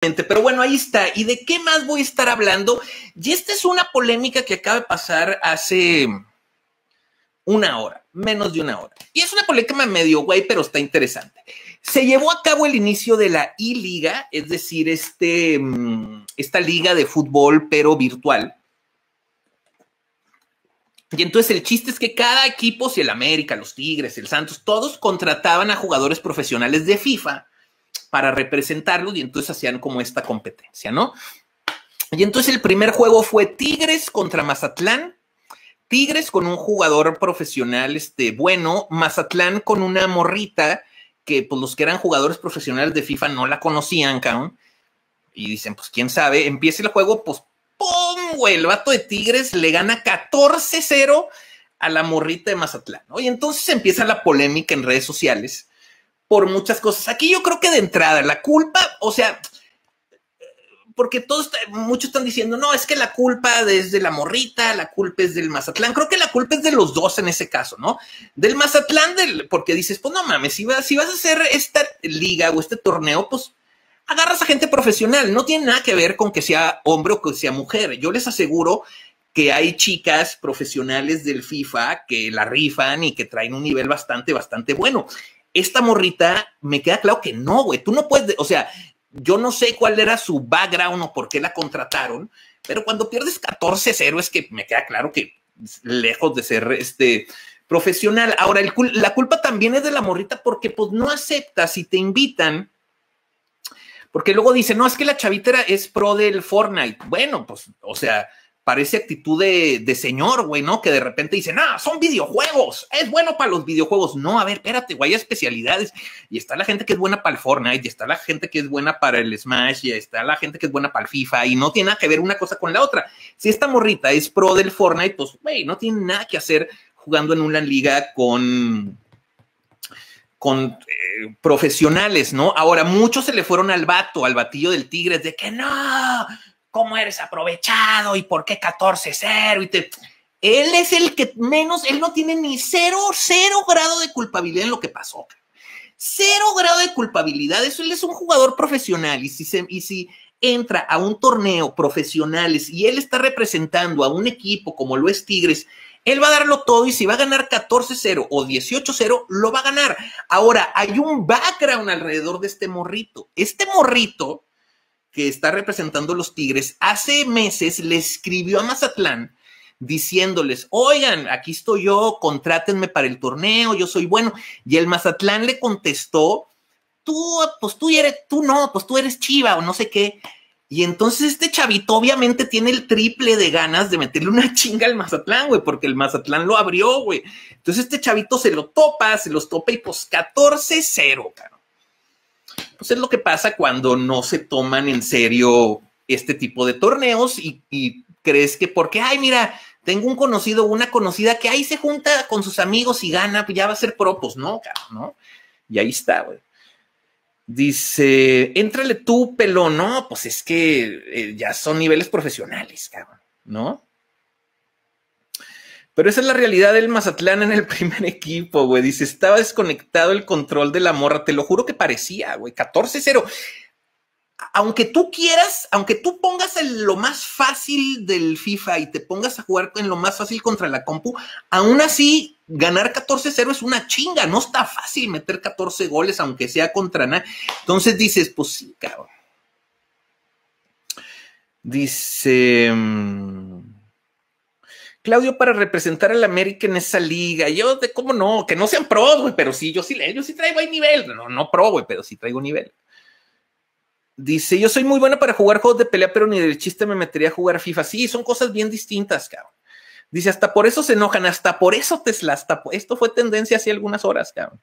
Pero bueno, ahí está. ¿Y de qué más voy a estar hablando? Y esta es una polémica que acaba de pasar hace una hora, menos de una hora. Y es una polémica medio guay, pero está interesante. Se llevó a cabo el inicio de la I-Liga, es decir, este, mm, esta liga de fútbol, pero virtual. Y entonces el chiste es que cada equipo, si el América, los Tigres, el Santos, todos contrataban a jugadores profesionales de FIFA para representarlos y entonces hacían como esta competencia, ¿no? Y entonces el primer juego fue Tigres contra Mazatlán. Tigres con un jugador profesional este, bueno, Mazatlán con una morrita que pues los que eran jugadores profesionales de FIFA no la conocían, cabrón. Y dicen, pues quién sabe, empieza el juego, pues ¡pum! Güey, el vato de Tigres le gana 14-0 a la morrita de Mazatlán, Y entonces empieza la polémica en redes sociales por muchas cosas. Aquí yo creo que de entrada, la culpa, o sea, porque todos, muchos están diciendo, no, es que la culpa es de la morrita, la culpa es del Mazatlán. Creo que la culpa es de los dos en ese caso, ¿no? Del Mazatlán, del, porque dices, pues no mames, si, vas si vas a hacer esta liga o este torneo, pues agarras a gente profesional. No tiene nada que ver con que sea hombre o que sea mujer. Yo les aseguro que hay chicas profesionales del FIFA que la rifan y que traen un nivel bastante, bastante bueno esta morrita me queda claro que no, güey. Tú no puedes, o sea, yo no sé cuál era su background o por qué la contrataron, pero cuando pierdes 14-0 es que me queda claro que lejos de ser este profesional. Ahora, la culpa también es de la morrita porque pues no acepta si te invitan. Porque luego dice, no, es que la chavitera es pro del Fortnite. Bueno, pues, o sea, parece actitud de, señor, güey, ¿no? Que de repente dice ah, son videojuegos, es bueno para los videojuegos. No, a ver, espérate, güey, hay especialidades. Y está la gente que es buena para el Fortnite, y está la gente que es buena para el Smash, y está la gente que es buena para el FIFA, y no tiene nada que ver una cosa con la otra. Si esta morrita es pro del Fortnite, pues, güey, no tiene nada que hacer jugando en una liga con con eh, profesionales, ¿no? Ahora, muchos se le fueron al vato, al batillo del Tigres, de que no, cómo eres aprovechado y por qué 14-0 Él es el que menos, él no tiene ni cero, cero grado de culpabilidad en lo que pasó. Cero grado de culpabilidad. Eso él es un jugador profesional y si, y si entra a un torneo profesionales y él está representando a un equipo como lo es Tigres, él va a darlo todo y si va a ganar 14-0 o 18-0, lo va a ganar. Ahora, hay un background alrededor de este morrito. Este morrito que está representando los Tigres, hace meses le escribió a Mazatlán diciéndoles, oigan, aquí estoy yo, contrátenme para el torneo, yo soy bueno. Y el Mazatlán le contestó, tú, pues tú eres, tú no, pues tú eres chiva o no sé qué. Y entonces este chavito obviamente tiene el triple de ganas de meterle una chinga al Mazatlán, güey, porque el Mazatlán lo abrió, güey. Entonces este chavito se lo topa, se los topa y pues 14-0, cabrón pues es lo que pasa cuando no se toman en serio este tipo de torneos y, crees que porque, ay, mira, tengo un conocido, una conocida que ahí se junta con sus amigos y gana, pues ya va a ser pro, pues no, caro, Y ahí está, güey. Dice, éntrale tú, pelo No, pues es que eh, ya son niveles profesionales, cabrón, ¿no? Pero esa es la realidad del Mazatlán en el primer equipo, güey. Dice, estaba desconectado el control de la morra. Te lo juro que parecía, güey. 14-0. Aunque tú quieras, aunque tú pongas lo más fácil del FIFA y te pongas a jugar en lo más fácil contra la compu, aún así ganar 14-0 es una chinga. No está fácil meter 14 goles, aunque sea contra nada. Entonces dices, pues sí, cabrón. Dice. Mm, Claudio para representar al América en esa liga. Yo, de cómo no, que no sean pros, güey, pero sí, yo sí, yo sí traigo ahí nivel. No, no pro, güey, pero sí traigo nivel. Dice, yo soy muy buena para jugar juegos de pelea, pero ni del chiste me metería a jugar a FIFA. Sí, son cosas bien distintas, cabrón. Dice, hasta por eso se enojan, hasta por eso Tesla, hasta esto fue tendencia hace algunas horas, cabrón.